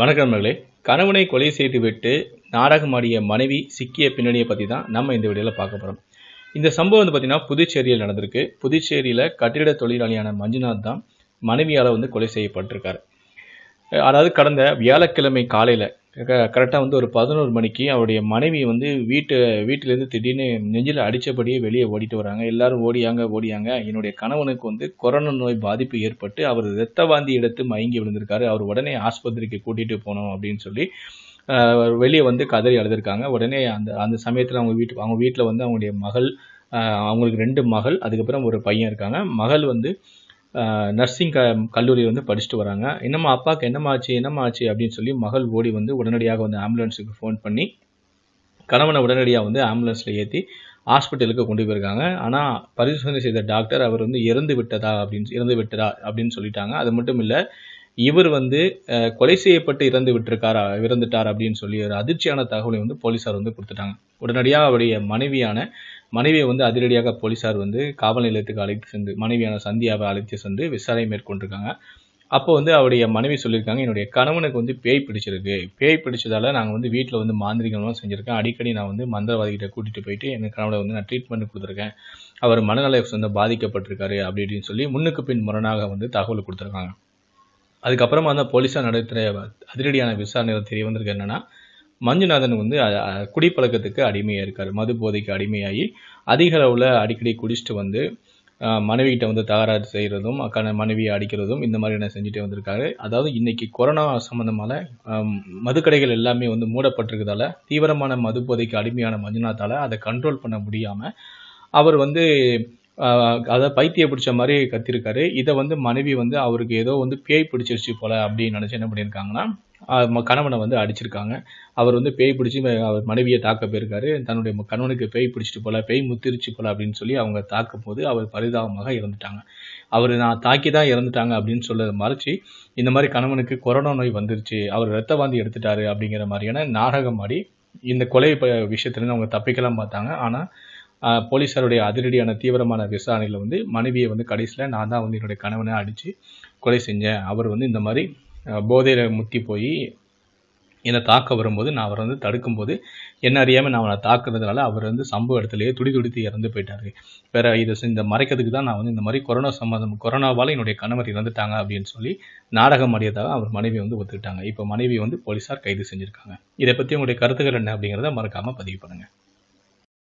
வணக்கம் நண்பர்களே கணவனை கொலை செய்துவிட்டு நாடகமாடிய மனைவி சிக்கிய பின்னணியை பற்றி தான் நம்ம இந்த வீடியோவில் பார்க்க போகிறோம் இந்த சம்பவம் வந்து பார்த்திங்கன்னா புதுச்சேரியில் நடந்திருக்கு புதுச்சேரியில் கட்டிட தொழிலாளியான மஞ்சுநாத் தான் மனைவியால் வந்து கொலை செய்யப்பட்டிருக்காரு அதாவது கடந்த வியாழக்கிழமை காலையில் கரெக்டாக வந்து ஒரு பதினோரு மணிக்கு அவருடைய மனைவி வந்து வீட்டு வீட்டிலேருந்து திடீர்னு நெஞ்சில் அடித்தபடியே வெளியே ஓடிட்டு வராங்க எல்லாரும் ஓடியாங்க ஓடியாங்க என்னுடைய கணவனுக்கு வந்து கொரோனா நோய் பாதிப்பு ஏற்பட்டு அவர் இரத்த வாந்தி எடுத்து மயங்கி விழுந்திருக்காரு அவர் உடனே ஆஸ்பத்திரிக்கு கூட்டிகிட்டு போனோம் அப்படின்னு சொல்லி வெளியே வந்து கதறி அழுதுருக்காங்க உடனே அந்த அந்த சமயத்தில் அவங்க வீட்டு அவங்க வீட்டில் வந்து அவங்களுடைய மகள் அவங்களுக்கு ரெண்டு மகள் அதுக்கப்புறம் ஒரு பையன் இருக்காங்க மகள் வந்து நர்சிங் க கல்லூரி வந்து படிச்சுட்டு வராங்க என்னம்மா அப்பாவுக்கு என்னம்மா ஆச்சு என்னம்மா ஆச்சு அப்படின்னு சொல்லி மகள் ஓடி வந்து உடனடியாக வந்து ஆம்புலன்ஸுக்கு ஃபோன் பண்ணி கணவனை உடனடியாக வந்து ஆம்புலன்ஸில் ஏற்றி ஹாஸ்பிட்டலுக்கு கொண்டு போயிருக்காங்க ஆனால் பரிசோதனை செய்த டாக்டர் அவர் வந்து இறந்து விட்டதா அப்படின்னு இறந்து விட்டதா அப்படின்னு சொல்லிட்டாங்க அது மட்டும் இல்லை இவர் வந்து கொலை செய்யப்பட்டு இறந்து விட்டிருக்காரா இறந்துட்டார் அப்படின்னு சொல்லி ஒரு அதிர்ச்சியான தகவலை வந்து போலீஸார் வந்து கொடுத்துட்டாங்க உடனடியாக அவருடைய மனைவியான மனைவியை வந்து அதிரடியாக போலீஸார் வந்து காவல் நிலையத்துக்கு அழைத்து சென்று மனைவியான சந்தியாவை அழைத்து சென்று விசாரணை மேற்கொண்டிருக்காங்க அப்போ வந்து அவருடைய மனைவி சொல்லியிருக்காங்க என்னுடைய கணவனுக்கு வந்து பேய் பிடிச்சிருக்கு பேய் பிடிச்சதால நாங்கள் வந்து வீட்டில் வந்து மாந்திரிகளும் செஞ்சுருக்கேன் அடிக்கடி நான் வந்து மந்திரவாதிகிட்ட கூட்டிகிட்டு போயிட்டு என் கணவனை வந்து நான் ட்ரீட்மெண்ட் கொடுத்துருக்கேன் அவர் மனநல வந்து பாதிக்கப்பட்டிருக்காரு அப்படி இப்படின்னு சொல்லி முன்னுக்கு பின் முரணாக வந்து தகவல் கொடுத்துருக்காங்க அதுக்கப்புறமா அந்த போலீஸார் நடத்துகிற அதிரடியான விசாரணையில் தெரிய வந்திருக்கு என்னென்னா மஞ்சுநாதன் வந்து குடிப்பழக்கத்துக்கு அடிமையாக இருக்கார் மது போதைக்கு அடிமையாகி அதிக அளவில் அடிக்கடி குடிச்சிட்டு வந்து மனைவிகிட்ட வந்து தகராறு செய்கிறதும் அக்கான மனைவியை அடிக்கிறதும் இந்த மாதிரியான செஞ்சுட்டே வந்திருக்காரு அதாவது இன்றைக்கி கொரோனா சம்மந்தமான மதுக்கடைகள் எல்லாமே வந்து மூடப்பட்டிருக்கிறதால தீவிரமான மது போதைக்கு அடிமையான மஞ்சுநாத்தால் அதை கண்ட்ரோல் பண்ண முடியாமல் அவர் வந்து அதை பைத்திய பிடிச்ச மாதிரி கத்திருக்காரு இதை வந்து மனைவி வந்து அவருக்கு ஏதோ வந்து பேய் பிடிச்சிருச்சு போல அப்படின்னு நினச்சி என்ன பண்ணியிருக்காங்கன்னா கணவனை வந்து அடிச்சிருக்காங்க அவர் வந்து பேய் பிடிச்சி அவர் மனைவியை தாக்க போயிருக்காரு தன்னுடைய கணவனுக்கு பேய் பிடிச்சிட்டு போல பேய் முத்திருச்சு போல அப்படின்னு சொல்லி அவங்க தாக்கும் போது அவர் பரிதாபமாக இறந்துட்டாங்க அவர் நான் தாக்கி தான் இறந்துட்டாங்க அப்படின்னு சொல்ல மறைச்சு இந்த மாதிரி கணவனுக்கு கொரோனா நோய் வந்துருச்சு அவர் ரத்த வாந்தி எடுத்துட்டாரு அப்படிங்கிற மாதிரியான நாடகம் மாடி இந்த கொலை விஷயத்துலேருந்து அவங்க தப்பிக்கலாம் பார்த்தாங்க ஆனால் போலீஸாருடைய அதிரடியான தீவிரமான விசாரணையில் வந்து மனைவியை வந்து கடைசியில் நான் தான் வந்து என்னுடைய கணவனை அடித்து கொலை செஞ்சேன் அவர் வந்து இந்த மாதிரி போதையில் முத்தி போய் என்னை தாக்க வரும்போது நான் அவரை வந்து தடுக்கும்போது என்ன அறியாமல் நான் அவனை தாக்குறதுனால அவர் வந்து சம்பவ இடத்துலையே துடி துடித்து இறந்து போயிட்டாரு வேற இதை இந்த மறைக்கிறதுக்கு தான் நான் வந்து இந்த மாதிரி கொரோனா சம்மந்தம் கொரோனாவால் என்னுடைய கணவர் இறந்துட்டாங்க அப்படின்னு சொல்லி நாடகம் அடையதாக அவர் மனைவி வந்து ஒத்துக்கிட்டாங்க இப்போ மனைவி வந்து போலீஸார் கைது செஞ்சுருக்காங்க இதை பற்றி உங்களுடைய கருத்துக்கள் என்ன அப்படிங்கிறத மறக்காமல் பதிவு பண்ணுங்கள்